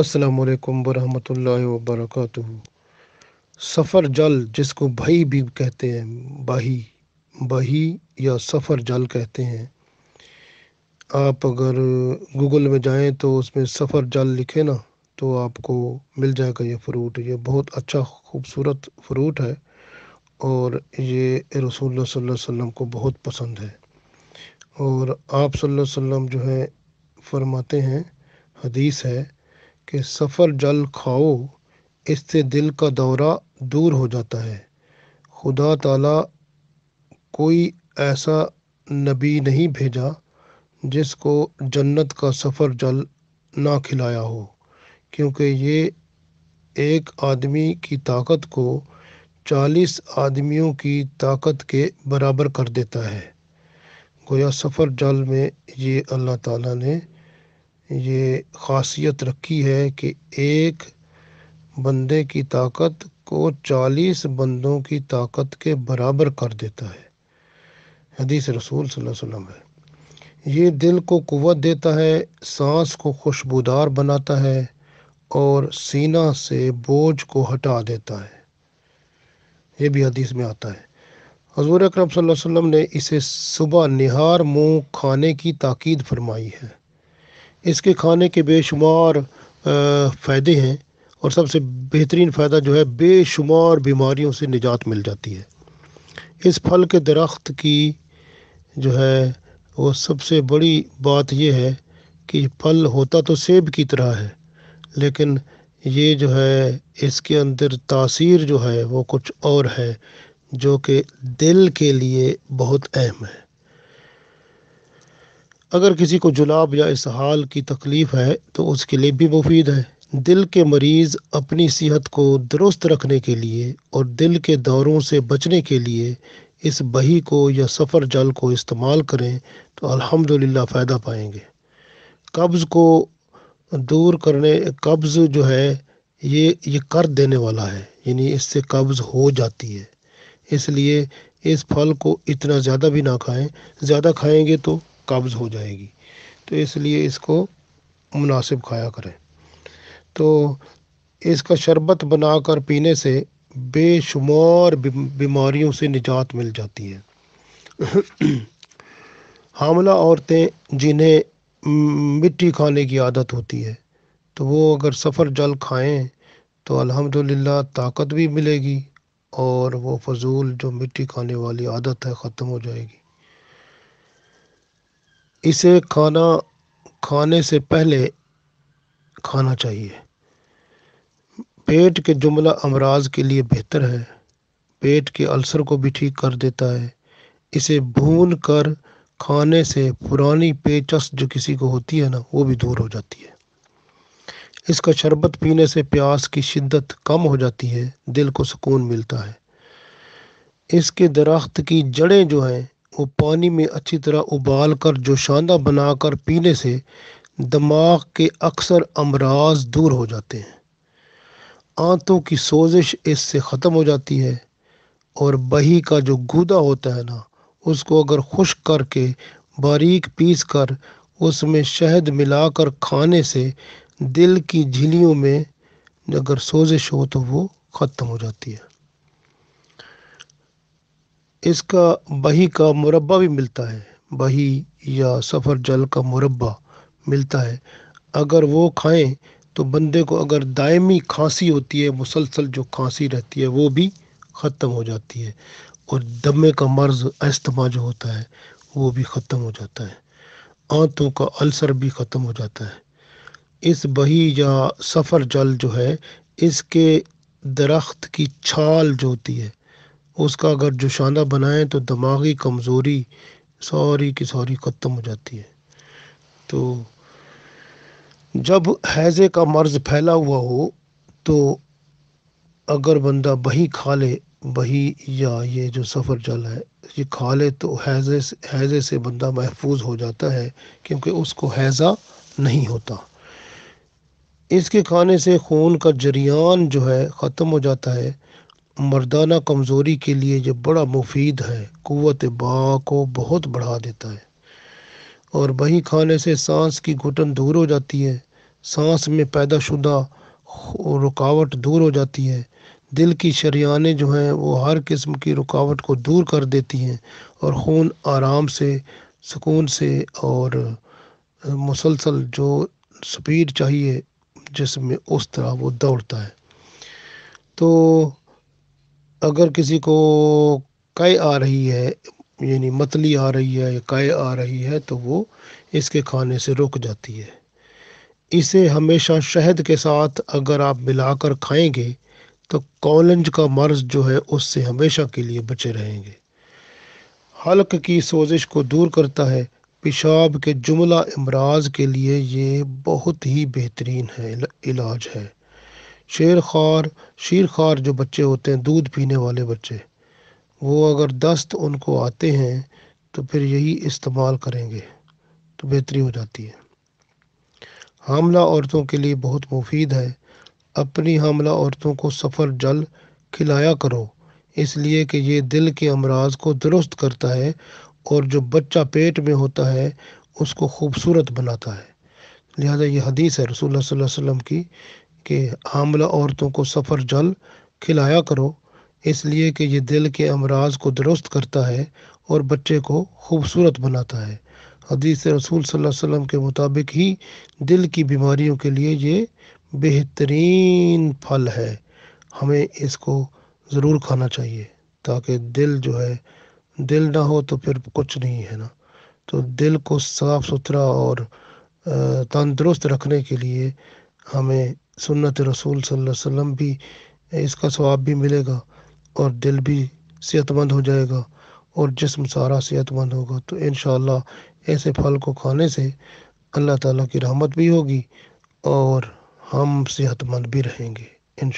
असलकम वरहमल वबरक सफ़र जल जिसको भाई भी कहते हैं बही बही या सफ़र जल कहते हैं आप अगर गूगल में जाएं तो उसमें सफ़र जल लिखे ना तो आपको मिल जाएगा ये फ्रूट ये बहुत अच्छा खूबसूरत फ्रूट है और ये रसूल वसम को बहुत पसंद है और आप सल्लल्लाहु अलैहि वसल्लम जो है फरमाते हैं हदीस है कि सफ़र जल खाओ इससे दिल का दौरा दूर हो जाता है खुदा ताला कोई ऐसा नबी नहीं भेजा जिसको जन्नत का सफ़र जल ना खिलाया हो क्योंकि ये एक आदमी की ताकत को चालीस आदमियों की ताकत के बराबर कर देता है गोया सफ़र जल में ये अल्लाह ताला ने ये खासियत रखी है कि एक बंदे की ताकत को चालीस बंदों की ताकत के बराबर कर देता है हदीस रसूल वसल्लम है ये दिल को कुवत देता है सांस को खुशबूदार बनाता है और सीना से बोझ को हटा देता है ये भी हदीस में आता है हजूर अक्रम वसम ने इसे सुबह निहार मुँह खाने की ताकीद फरमाई है इसके खाने के बेशुमार फ़ायदे हैं और सबसे बेहतरीन फ़ायदा जो है बेशुमार बीमारियों से निजात मिल जाती है इस फल के दरख्त की जो है वो सबसे बड़ी बात यह है कि फल होता तो सेब की तरह है लेकिन ये जो है इसके अंदर तासीर जो है वो कुछ और है जो कि दिल के लिए बहुत अहम है अगर किसी को जुलाब या इसहाल की तकलीफ़ है तो उसके लिए भी मुफीद है दिल के मरीज़ अपनी सेहत को दुरुस्त रखने के लिए और दिल के दौरों से बचने के लिए इस बही को या सफ़र जल को इस्तेमाल करें तो अल्हम्दुलिल्लाह फ़ायदा पाएंगे कब्ज़ को दूर करने कब्ज़ जो है ये ये कर देने वाला है यानी इससे कब्ज़ हो जाती है इसलिए इस फल को इतना ज़्यादा भी ना खाएं ज़्यादा खाएंगे तो कब्ज़ हो जाएगी तो इसलिए इसको मुनासिब खाया करें तो इसका शरबत बनाकर पीने से बेशुमार बीमारियों से निजात मिल जाती है हामला औरतें जिन्हें मिट्टी खाने की आदत होती है तो वो अगर सफ़र जल खाएं तो अल्हम्दुलिल्लाह ताकत भी मिलेगी और वो फजूल जो मिट्टी खाने वाली आदत है ख़त्म हो जाएगी इसे खाना खाने से पहले खाना चाहिए पेट के जुमला अमराज के लिए बेहतर है पेट के अल्सर को भी ठीक कर देता है इसे भून कर खाने से पुरानी पेचस जो किसी को होती है ना वो भी दूर हो जाती है इसका शरबत पीने से प्यास की शिद्दत कम हो जाती है दिल को सुकून मिलता है इसके दरख्त की जड़ें जो हैं वो पानी में अच्छी तरह उबाल कर बना बनाकर पीने से दिमाग के अक्सर अमराज दूर हो जाते हैं आंतों की सोजिश इससे ख़त्म हो जाती है और बही का जो गूदा होता है ना उसको अगर खुश करके बारीक पीस कर उसमें शहद मिलाकर खाने से दिल की झिलियों में अगर सोजिश हो तो वो ख़त्म हो जाती है इसका बही का मुरब्बा भी मिलता है बही या सफ़र जल का मुरब्बा मिलता है अगर वो खाएं तो बंदे को अगर दायमी खांसी होती है मुसलसल जो खांसी रहती है वो भी ख़त्म हो जाती है और दमे का मर्ज अस्थमा जो होता है वो भी ख़त्म हो जाता है आंतों का अल्सर भी ख़त्म हो जाता है इस बही या सफ़र जल जो है इसके दरख्त की छाल जो होती है उसका अगर जोशाना बनाएं तो दिमागी कमज़ोरी सारी की सारी ख़त्म हो जाती है तो जब हैज़े का मर्ज़ फैला हुआ हो तो अगर बंदा बही खा ले बही या ये जो सफ़र जल है ये खा ले तो हैज़े हैज़े से बंदा महफूज हो जाता है क्योंकि उसको हैज़ा नहीं होता इसके खाने से खून का जरियान जो है ख़त्म हो जाता है मर्दाना कमज़ोरी के लिए जो बड़ा मुफीद है क़वत बा को बहुत बढ़ा देता है और वही खाने से सांस की घुटन दूर हो जाती है सांस में पैदाशुदा रुकावट दूर हो जाती है दिल की शरियाने जो हैं वो हर किस्म की रुकावट को दूर कर देती हैं और खून आराम से सुकून से और मुसलसल जो स्पीड चाहिए जिसमें उस तरह वो दौड़ता है तो अगर किसी को कह आ रही है यानी मतली आ रही है या काय आ रही है तो वो इसके खाने से रुक जाती है इसे हमेशा शहद के साथ अगर आप मिलाकर खाएंगे तो कॉलेंज का मर्ज जो है उससे हमेशा के लिए बचे रहेंगे हल्क की सोजिश को दूर करता है पेशाब के जुमला अमराज के लिए ये बहुत ही बेहतरीन है इलाज है शेर ख़ार शीर ख़ार जो बच्चे होते हैं दूध पीने वाले बच्चे वो अगर दस्त उनको आते हैं तो फिर यही इस्तेमाल करेंगे तो बेहतरी हो जाती है हामला औरतों के लिए बहुत मुफीद है अपनी हामला औरतों को सफ़र जल खिलाया करो इसलिए कि ये दिल के अमराज को दुरुस्त करता है और जो बच्चा पेट में होता है उसको खूबसूरत बनाता है लिहाजा ये हदीस है रसूल वसल्लम की कि हामला औरतों को सफ़र जल खिलाया करो इसलिए कि ये दिल के अमराज को दुरुस्त करता है और बच्चे को खूबसूरत बनाता है हदीस रसूल सल्लल्लाहु अलैहि वसल्लम के मुताबिक ही दिल की बीमारियों के लिए ये बेहतरीन फल है हमें इसको ज़रूर खाना चाहिए ताकि दिल जो है दिल ना हो तो फिर कुछ नहीं है ना तो दिल को साफ़ सुथरा और तंदुरुस्त रखने के लिए हमें सुन्नत रसूल सल्लल्लाहु अलैहि वसल्लम भी इसका सवाब भी मिलेगा और दिल भी सेहतमंद हो जाएगा और जिसम सारा सेहतमंद होगा तो इन ऐसे फल को खाने से अल्लाह ताला की रहमत भी होगी और हम सेहतमंद भी रहेंगे इन